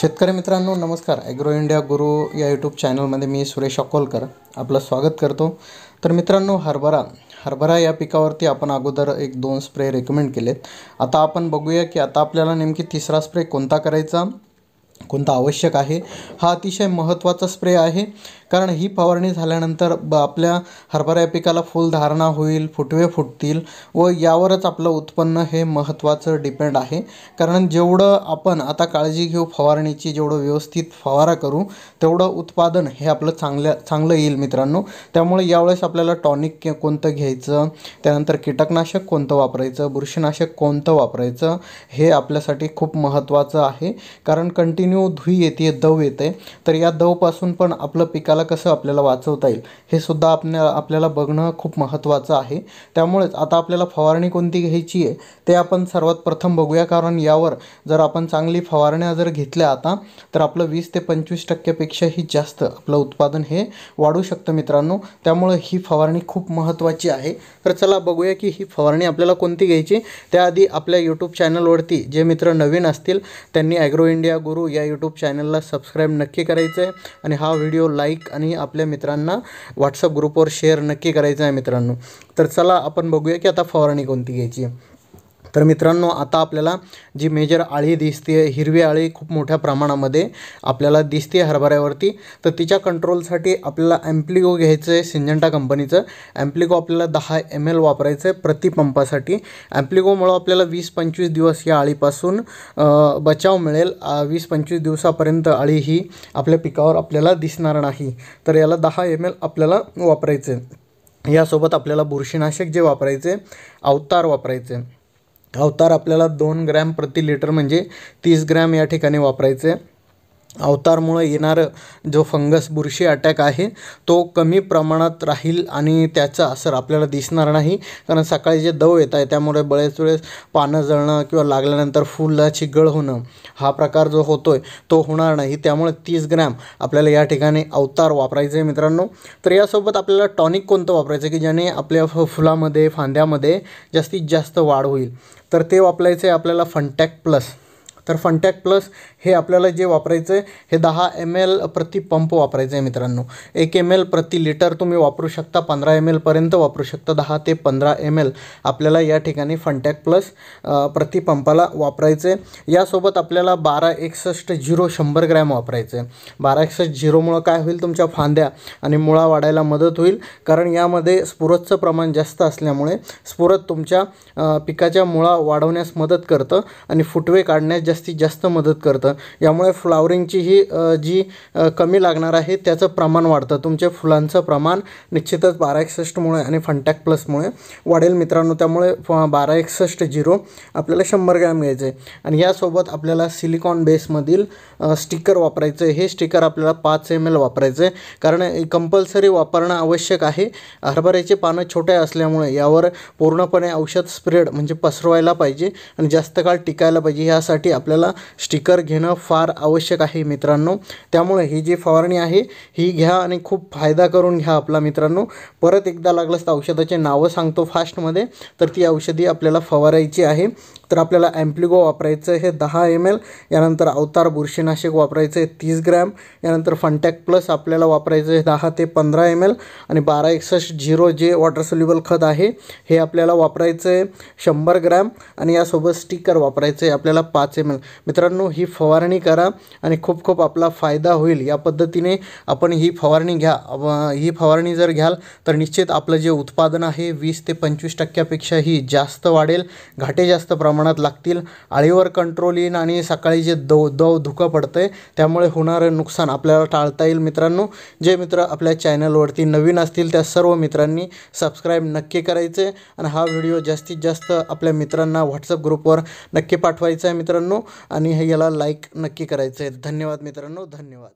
शेतकरी मित्रांनो नमस्कार ॲग्रो इंडिया गुरु या यूट्यूब चॅनलमध्ये मी सुरेश अकोलकर आपलं स्वागत करतो तर मित्रांनो हरभरा हरभरा या पिकावरती आपण अगोदर एक दोन स्प्रे रेकमेंड केलेत आता आपण बघूया की आता आपल्याला नेमकी तिसरा स्प्रे कोणता करायचा कोणता आवश्यक आहे हा अतिशय महत्त्वाचा स्प्रे आहे कारण ही फवारणी झाल्यानंतर ब आपल्या हरभरा पिकाला फुलधारणा होईल फुटवे फुटतील व यावरच आपलं उत्पन्न हे महत्त्वाचं डिपेंड आहे कारण जेवढं आपण आता काळजी घेऊ फवारणीची जेवढं व्यवस्थित फवारा करू तेवढं उत्पादन हे आपलं चांगल्या चांगलं येईल मित्रांनो त्यामुळे यावेळेस आपल्याला टॉनिक कोणतं घ्यायचं त्यानंतर कीटकनाशक कोणतं वापरायचं बुरशीनाशक कोणतं वापरायचं हे आपल्यासाठी खूप महत्त्वाचं आहे कारण कंटिन्यू कंटिन्यू धुई येते दव येते तर या दवपासून पण आपलं पिकाला कसं आपल्याला वाचवता येईल हे सुद्धा आपल्या आपल्याला बघणं खूप महत्त्वाचं आहे त्यामुळेच आता आपल्याला फवारणी कोणती घ्यायची आहे ते आपण सर्वात प्रथम बघूया कारण यावर जर आपण चांगली फवारण्या जर घेतल्या आता तर आपलं वीस ते पंचवीस टक्क्यापेक्षाही जास्त आपलं उत्पादन हे वाढू शकतं मित्रांनो त्यामुळे ही फवारणी खूप महत्त्वाची आहे तर चला बघूया की ही फवारणी आपल्याला कोणती घ्यायची त्याआधी आपल्या यूट्यूब चॅनलवरती जे मित्र नवीन असतील त्यांनी ॲग्रो इंडिया गुरु या यूट्यूब चॅनलला सबस्क्राईब नक्की करायचं आहे आणि हा व्हिडिओ लाईक आणि आपल्या मित्रांना व्हॉट्सअप ग्रुपवर शेअर नक्की करायचा आहे मित्रांनो तर चला आपण बघूया की आता फवारणी कोणती घ्यायची आहे तर मित्रांनो आता आपल्याला जी मेजर आळी दिसते हिरवी आळी खूप मोठ्या प्रमाणामध्ये आपल्याला दिसते हरभऱ्यावरती तर तिच्या कंट्रोलसाठी आपल्याला ॲम्प्लिगो घ्यायचं आहे सिंजंटा कंपनीचं ॲम्प्लिगो आपल्याला दहा एम एल वापरायचं आहे प्रतिपंपासाठी ॲम्प्लिगोमुळं आपल्याला वीस पंचवीस दिवस या आळीपासून बचाव मिळेल वीस पंचवीस दिवसापर्यंत आळी ही आपल्या पिकावर आपल्याला दिसणार नाही तर याला दहा एम एल आपल्याला वापरायचं आहे यासोबत आपल्याला बुरशीनाशक जे वापरायचे अवतार वापरायचे अवतार आपल्याला दोन ग्रॅम प्रति लिटर म्हणजे तीस ग्रॅम या ठिकाणी वापरायचे अवतारमुळं येणारं जो फंगस बुरशी अटॅक आहे तो कमी प्रमाणात राहील आणि त्याचा असर आपल्याला दिसणार नाही कारण सकाळी जे दव येत आहे त्यामुळे बरेच वेळेस पानं जळणं किंवा लागल्यानंतर फुलाची गळ होणं हा प्रकार जो होतो आहे तो होणार नाही त्यामुळे तीस ग्रॅम आपल्याला या ठिकाणी अवतार वापरायचं आहे मित्रांनो तर यासोबत आपल्याला टॉनिक कोणतं वापरायचं की ज्याने आपल्या फ फुलामध्ये फांद्यामध्ये जास्तीत जास्त वाढ होईल तर ते वापरायचं आहे आपल्याला फनटॅक प्लस तर फनटॅक प्लस हे आपल्याला जे वापरायचं आहे हे दहा एम एल प्रति पंप वापरायचं आहे मित्रांनो एक एम एल प्रति लिटर तुम्ही वापरू शकता पंधरा एम एलपर्यंत वापरू शकता दहा ते पंधरा एम एल आपल्याला या ठिकाणी फनटॅक प्लस प्रति पंपाला वापरायचं आहे यासोबत आपल्याला बारा एकसष्ट झिरो शंभर ग्रॅम वापरायचं आहे बारा एकसष्ट झिरोमुळं काय होईल तुमच्या फांद्या आणि मुळा वाढायला मदत होईल कारण यामध्ये स्फुरतचं प्रमाण जास्त असल्यामुळे स्फुरत तुमच्या पिकाच्या मुळा वाढवण्यास मदत करतं आणि फुटवे काढण्यास जास्त जास्तीत जास्त मदत करतं यामुळे फ्लावरिंगची ही जी कमी लागणार आहे त्याचं प्रमाण वाढतं तुमच्या फुलांचं प्रमाण निश्चितच बारा एकसष्टमुळे आणि फंटॅक प्लसमुळे वाढेल मित्रांनो त्यामुळे फ बारा एकसष्ट झिरो आपल्याला शंभर ग्रॅम घ्यायचं आहे आणि यासोबत आपल्याला सिलिकॉन बेसमधील स्टिकर वापरायचं आहे हे स्टिकर आपल्याला पाच एम एल वापरायचं आहे कारण कंपल्सरी वापरणं आवश्यक आहे हरभऱ्याचे पानं छोटे असल्यामुळे यावर पूर्णपणे औषध स्प्रेड म्हणजे पसरवायला पाहिजे आणि जास्त काळ टिकायला पाहिजे यासाठी आपल्याला आपल्याला स्टिकर घेणं फार आवश्यक आहे मित्रांनो त्यामुळे ही जी फवारणी आहे ही घ्या आणि खूप फायदा करून घ्या आपला मित्रांनो परत एकदा लागलंच तर औषधाचे नावं सांगतो फास्टमध्ये तर ती औषधी आपल्याला फवारायची आहे तर आपल्याला ॲम्प्लिगो वापरायचं आहे दहा एम एल यानंतर अवतार बुरशीनाशक वापरायचं आहे तीस ग्रॅम यानंतर फनटॅक प्लस आपल्याला वापरायचं आहे दहा ते पंधरा एम एल आणि बारा एकसष्ट झिरो जे वॉटर सोल्युबल खत आहे हे आपल्याला वापरायचं आहे शंभर ग्रॅम आणि यासोबत स्टिकर वापरायचं आहे आपल्याला पाच एम एल मित्रांनो ही फवारणी करा आणि खूप खूप आपला फायदा होईल या पद्धतीने आपण ही फवारणी घ्या ही फवारणी जर घ्याल तर निश्चित आपलं जे उत्पादन आहे वीस ते पंचवीस टक्क्यापेक्षाही जास्त वाढेल घाटे जास्त प्रमाण प्रमाणात लागतील आळीवर कंट्रोल येईन आणि सकाळी जे दव दव धुकं पडतं आहे त्यामुळे होणारं नुकसान आपल्याला टाळता येईल मित्रांनो जे मित्र आपल्या चॅनलवरती नवीन असतील त्या सर्व मित्रांनी सबस्क्राईब नक्की आहे आणि हा व्हिडिओ जास्तीत जास्त आपल्या मित्रांना व्हॉट्सअप ग्रुपवर नक्की पाठवायचा आहे मित्रांनो आणि हे याला लाईक नक्की करायचं आहे धन्यवाद मित्रांनो धन्यवाद